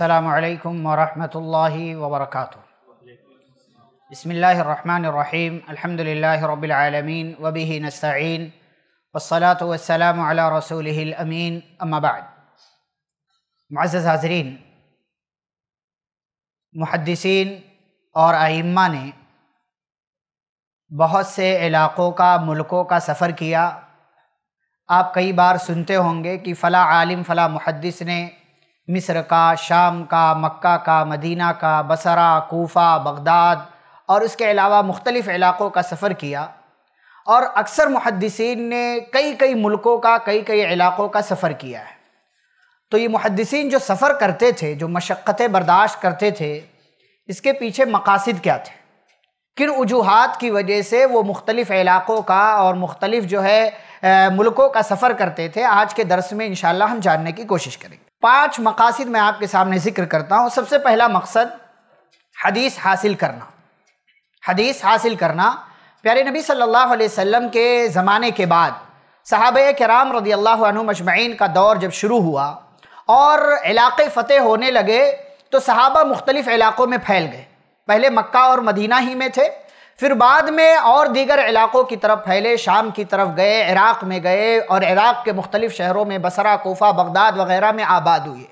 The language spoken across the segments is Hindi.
अल्लाम वरहमल वबरक बसमीम अलहमदिल्ला रबालमीन वबी नस्तीन वसलात वसलाम रसूलमीन अम्माबाद मज़ हाजरीन मुहदसिन और आइम्मा ने बहुत से इलाक़ों का मुल्कों का सफ़र किया आप कई बार सुनते होंगे कि फ़ला आलिम फ़ला मुहदस ने मिस्र का शाम का मक्का का मदीना का बसरा कोफा बगदाद और इसके अलावा मुख्तलिफ़ इलाक़ों का सफ़र किया और अक्सर मुहदसिन ने कई कई मुल्कों का कई कई इलाक़ों का सफ़र किया है तो ये मुहदसिन जो सफ़र करते थे जो मशक्क़तें बर्दाश्त करते थे इसके पीछे मकासद क्या थे किन वजूहत की वजह से वो मुख्तलिफ़ इलाक़ों का और मुख्तलिफ़ जो है मुल्कों का सफ़र करते थे आज के दरस में इन हम जानने की कोशिश करेंगे पांच मकासद मैं आपके सामने जिक्र करता हूँ सबसे पहला मकसद हदीस हासिल करना हदीस हासिल करना प्यारे नबी सल्लल्लाहु अलैहि वसल्लम के ज़माने के बाद सहाब कराम रदी अल्लाह मजमैन का दौर जब शुरू हुआ और इलाके फ़तेह होने लगे तो सहाबा मुख्तलिफ़ इलाक़ों में फैल गए पहले मक्का और मदीना ही में थे फिर बाद में और दीगर इलाक़ों की तरफ फैले शाम की तरफ गए इराक़ में गए और इराक़ के मुख्तलिफ़ शहरों में बसरा कोफ़ा बगदाद वगैरह में आबाद हुए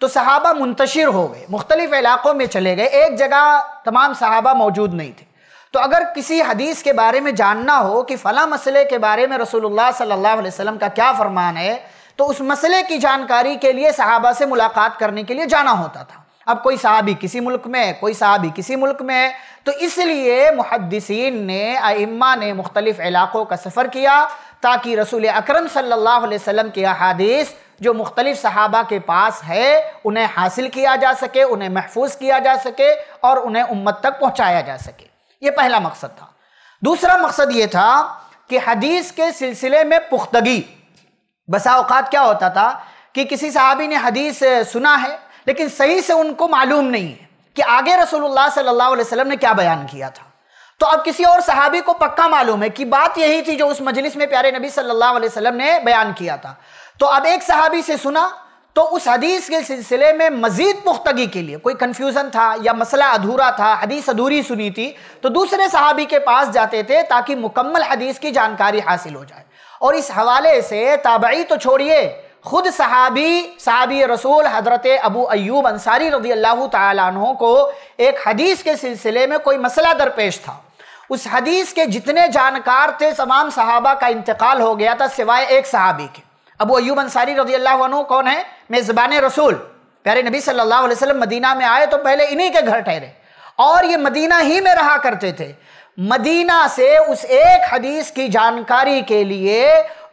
तो सहाबा मुंतशिर हो गए मुख्तलिफ़ इलाक़ों में चले गए एक जगह तमाम सहाबा मौजूद नहीं थे तो अगर किसी हदीस के बारे में जानना हो कि फ़ला मसले के बारे में रसूलुल्लाह सल्लल्लाहु अलैहि वसल्लम का क्या फ़रमान है तो उस मसले की जानकारी के लिए सहाबा से मुलाकात करने के लिए जाना होता था अब कोई साहबी किसी मुल्क में है कोई साहबी किसी मुल्क में है तो इसलिए मुहदसिन ने अम्मा ने मुख्तलिफ इलाक़ों का सफ़र किया ताकि रसूल अक्रम सल्लल्लाहु अलैहि वसल्लम की अहादीस जो मुख्तलिफ सहाबा के पास है उन्हें हासिल किया जा सके उन्हें महफूज किया जा सके और उन्हें उम्मत तक पहुँचाया जा सके ये पहला मकसद था दूसरा मकसद ये था कि हदीस के सिलसिले में पुख्तगी बसा अवत क्या होता था कि किसी साहबी ने हदीस सुना है लेकिन सही से उनको मालूम नहीं है कि आगे रसूलुल्लाह सल्लल्लाहु अलैहि वसल्लम ने क्या बयान किया था तो अब किसी और सहाबी को पक्का मालूम है कि बात यही थी जो उस मजलिस में प्यारे नबी सल्लल्लाहु अलैहि वसल्लम ने बयान किया था तो अब एक सहाबी से सुना तो उस हदीस के सिलसिले में मजीद पुख्तगी के लिए कोई कन्फ्यूज़न था या मसला अधूरा था हदीस अधूरी सुनी थी तो दूसरे सहाबी के पास जाते थे ताकि मुकम्मल हदीस की जानकारी हासिल हो जाए और इस हवाले से ताबई तो छोड़िए खुद सहाबी सहाबी रसूल हजरत अबू अयूब अंसारी रजी अल्लाह तहों को एक हदीस के सिलसिले में कोई मसला दरपेश था उस हदीस के जितने जानकार थे तमाम सहाबा का इंतकाल हो गया था सिवाय एक सहाबी के अबू अयूब अंसारी रजी अल्लाह कौन है मेज़बान रसूल प्यारे नबी सल्लल्लाहु अलैहि वसल्लम मदीना में आए तो पहले इन्हीं के घर ठहरे और ये मदीना ही में रहा करते थे मदीना से उस एक हदीस की जानकारी के लिए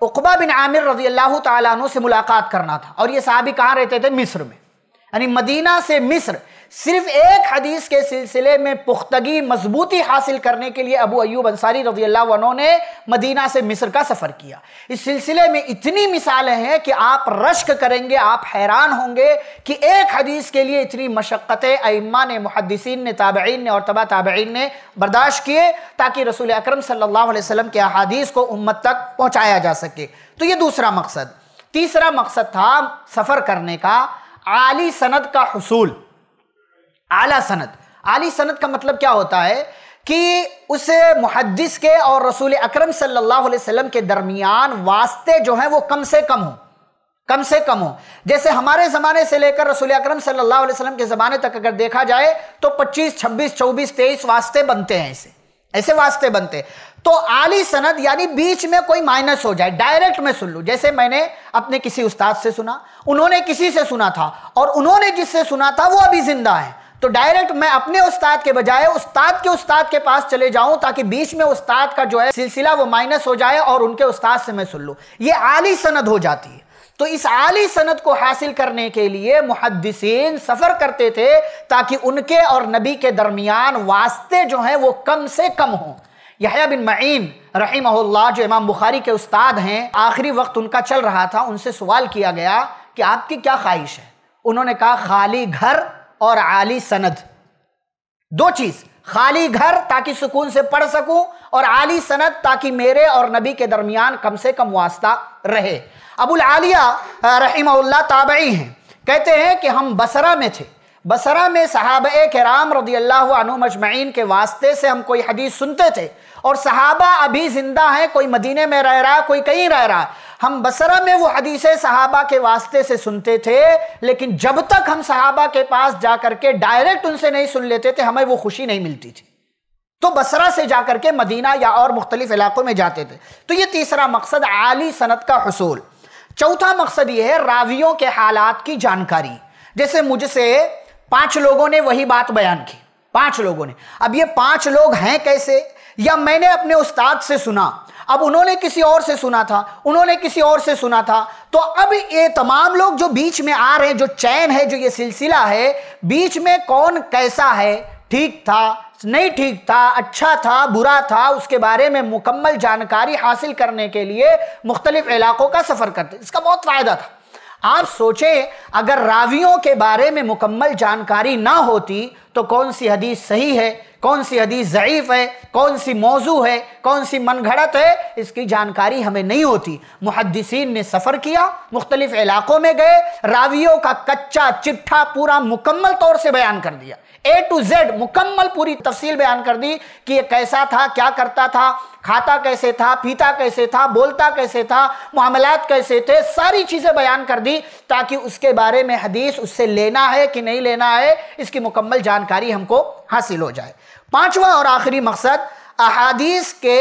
उकबा बिन आमिर रजी अल्लाह तु से मुलाकात करना था और ये साहबी कहाँ रहते थे मिस्र में यानी मदीना से मिस्र सिर्फ एक हदीस के सिलसिले में पुख्तगी मजबूती हासिल करने के लिए अबू अयूब अंसारी रजी अल्लाह ने मदीना से मिस्र का सफ़र किया इस सिलसिले में इतनी मिसालें हैं कि आप रश्क करेंगे आप हैरान होंगे कि एक हदीस के लिए इतनी मशक्क़तें अम्मा ने मुहदसिन ने ताबीन ने और तबा ताबीन ने बर्दाश्त किए ताकि रसूल अक्रम सल्ला के अहादीस को उम्मत तक पहुँचाया जा सके तो ये दूसरा मकसद तीसरा मकसद था सफ़र करने का आली सनद का हसूल आला सनत आली सनत का मतलब क्या होता है कि उस मुहदस के और रसूल अकरम सल्लल्लाहु अलैहि वसल्लम के दरमियान वास्ते जो हैं वो कम से कम हो कम से कम हो जैसे हमारे ज़माने से लेकर रसूल अकरम सल्लल्लाहु अलैहि वसल्लम के ज़माने तक अगर देखा जाए तो 25, 26, 24, 23 वास्ते बनते हैं ऐसे ऐसे वास्ते बनते तो आली सनद यानी बीच में कोई माइनस हो जाए डायरेक्ट में सुन लूँ जैसे मैंने अपने किसी उस्ताद से सुना उन्होंने किसी से सुना था और उन्होंने जिससे सुना था वो अभी ज़िंदा है तो डायरेक्ट मैं अपने उस्ताद के बजाय उस्ताद के उस्ताद के पास चले जाऊं ताकि बीच में उस्ताद का जो है सिलसिला वो माइनस हो जाए और उनके उस्ताद से मैं सुन लू ये आली सनद हो जाती है तो इस आली सनद को हासिल करने के लिए मुहदसिन सफ़र करते थे ताकि उनके और नबी के दरमियान वास्ते जो हैं वो कम से कम हों यहया बिन मईन रही जो इमाम बुखारी के उस्ताद हैं आखिरी वक्त उनका चल रहा था उनसे सवाल किया गया कि आपकी क्या ख्वाहिश है उन्होंने कहा खाली घर और आली सनद दो चीज खाली घर ताकि सुकून से पढ़ सकूं और आली सनद ताकि मेरे और नबी के दरमियान कम से कम वास्ता रहे अबुल आलिया रहीमल्ला ताबई हैं कहते हैं कि हम बसरा में थे बसरा में के राम रदी अल्लाह मजमैन के वास्ते से हम कोई हदीस सुनते थे और सहाबा अभी ज़िंदा हैं कोई मदीने में रह रहा कोई कहीं रह रहा हम बसरा में वो हदीस सहाबा के वास्ते से सुनते थे लेकिन जब तक हम सहाबा के पास जा करके डायरेक्ट उनसे नहीं सुन लेते थे हमें वो खुशी नहीं मिलती थी तो बसरा से जाकर के मदीना या और मुख्तलिफ इलाकों में जाते थे तो ये तीसरा मकसद आली सनत का हसूल चौथा मकसद ये है रावियों के हालात की जानकारी जैसे मुझसे पांच लोगों ने वही बात बयान की पांच लोगों ने अब ये पांच लोग हैं कैसे या मैंने अपने उस्ताद से सुना अब उन्होंने किसी और से सुना था उन्होंने किसी और से सुना था तो अब ये तमाम लोग जो बीच में आ रहे हैं जो चैन है जो ये सिलसिला है बीच में कौन कैसा है ठीक था नहीं ठीक था अच्छा था बुरा था उसके बारे में मुकम्मल जानकारी हासिल करने के लिए मुख्तलिफ इलाक़ों का सफ़र करते इसका बहुत फ़ायदा था आप सोचें अगर रावियों के बारे में मुकम्मल जानकारी ना होती तो कौन सी हदीस सही है कौन सी हदीस ज़यीफ़ है कौन सी मौजू है कौन सी घड़त है इसकी जानकारी हमें नहीं होती मुहदसिन ने सफ़र किया मुख्तलिफ़ इलाक़ों में गए रावियों का कच्चा चिट्ठा पूरा मुकम्मल तौर से बयान कर दिया ए टू जेड मुकम्मल पूरी तफसील बयान कर दी कि ये कैसा था क्या करता था खाता कैसे था पीता कैसे था बोलता कैसे था मामलात कैसे थे सारी चीज़ें बयान कर दी ताकि उसके बारे में हदीस उससे लेना है कि नहीं लेना है इसकी मुकम्मल जान जानकारी हमको हासिल हो जाए पांचवा और आखिरी मकसद अहादीस के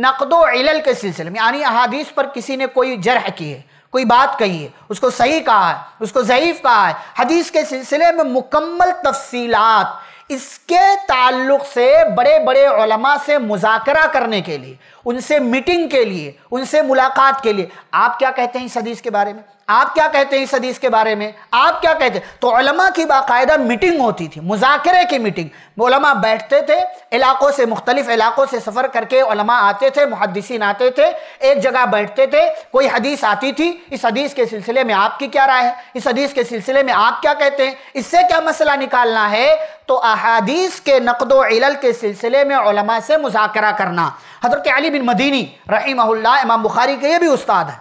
नकदो इलल के सिलसिले में यानी अहादीस पर किसी ने कोई जरह की है कोई बात कही है उसको सही कहा है उसको ज़यीफ़ कहा है हदीस के सिलसिले में मुकम्मल तफसीलात इसके ताल्लुक से बड़े बड़े उलमा से मुजाकरा करने के लिए उनसे मीटिंग के लिए उनसे मुलाकात के लिए आप क्या कहते हैं इस हदीस के बारे में आप क्या कहते हैं इस हदीस के बारे में आप क्या कहते हैं तो उलमा की बाकायदा मीटिंग होती थी मुजाकरे की मीटिंग उलमा बैठते थे इलाकों से मुख्तलिफ इलाकों से सफ़र करके उलमा आते थे मुहदसिन आते थे एक जगह बैठते थे कोई हदीस आती थी इस हदीस के सिलसिले में आपकी क्या राय है इस हदीस के सिलसिले में आप क्या कहते हैं इससे क्या मसला निकालना है तो अहादीस के नकद इलल के सिलसिले में उलमा से मुजाकरा करना हजरत अली बिन मदीनी रही इमाम बुखारी के ये भी उस्ताद हैं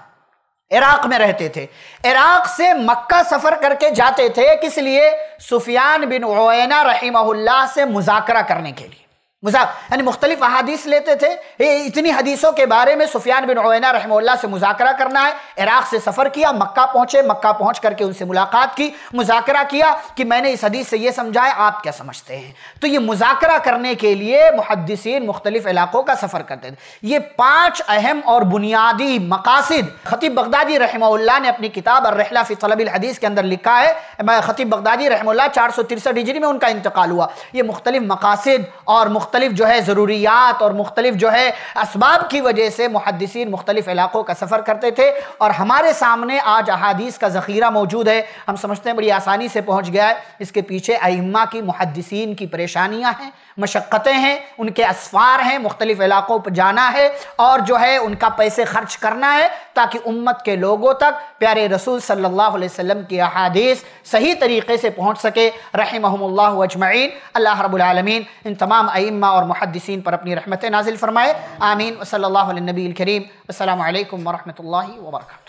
इराक में रहते थे इराक से मक्का सफ़र करके जाते थे किस लिए सुफियान बिन ओना रही से मुजाकरा करने के लिए मुजाक यानी मुख्तलिफ अहादीस लेते थे ये इतनी हदीसों के बारे में सुफियान बिन ओना रहमल्ला से मुजाकरा करना है इराक से सफ़र किया मक्का पहुंचे मक्का पहुंच करके उनसे मुलाकात की मुजाकरा किया कि मैंने इस हदीस से यह समझा है आप क्या समझते हैं तो ये मुजाकरा करने के लिए मुहदसिन मुख्तलिफ इलाक़ों का सफ़र करते थे ये पांच अहम और बुनियादी मकासद खतीब बगदादी रहमल्ला ने अपनी किताब अर्रहला हदीस के अंदर लिखा है खतीब बगदादी रहमल्ला चार सौ तिरसठ डिजरी में उनका इंतकाल हुआ ये मुख्तलिफ मकासद और मुख्त मुख्तलिफ जो है ज़रूरियात और मुख्तलिफ जो है इसबाब की वजह से मुहदसिन मुख्तलिफ इलाक़ों का सफ़र करते थे और हमारे सामने आज अहादीस का ज़ख़ीरा मौजूद है हम समझते हैं बड़ी आसानी से पहुँच गया है इसके पीछे अम्मा की मुहदसिन की परेशानियाँ हैं मशक्क़तें हैं उनके असफ़ार हैं मुख्तलिफ़ इलाक़ों पर जाना है और जो है उनका पैसे खर्च करना है ताकि उम्मत के लोगों तक प्यारे रसूल सल्लल्लाहु अलैहि वसल्लम की अहादीस सही तरीके से पहुँच सके रहमल अजमैन अल्लाह रबालमीन इन तमाम अम्मा और महदसिन पर अपनी रहमत नाजिल फरमाए आमीन वसल नबी करीम असल वरहमल वर्का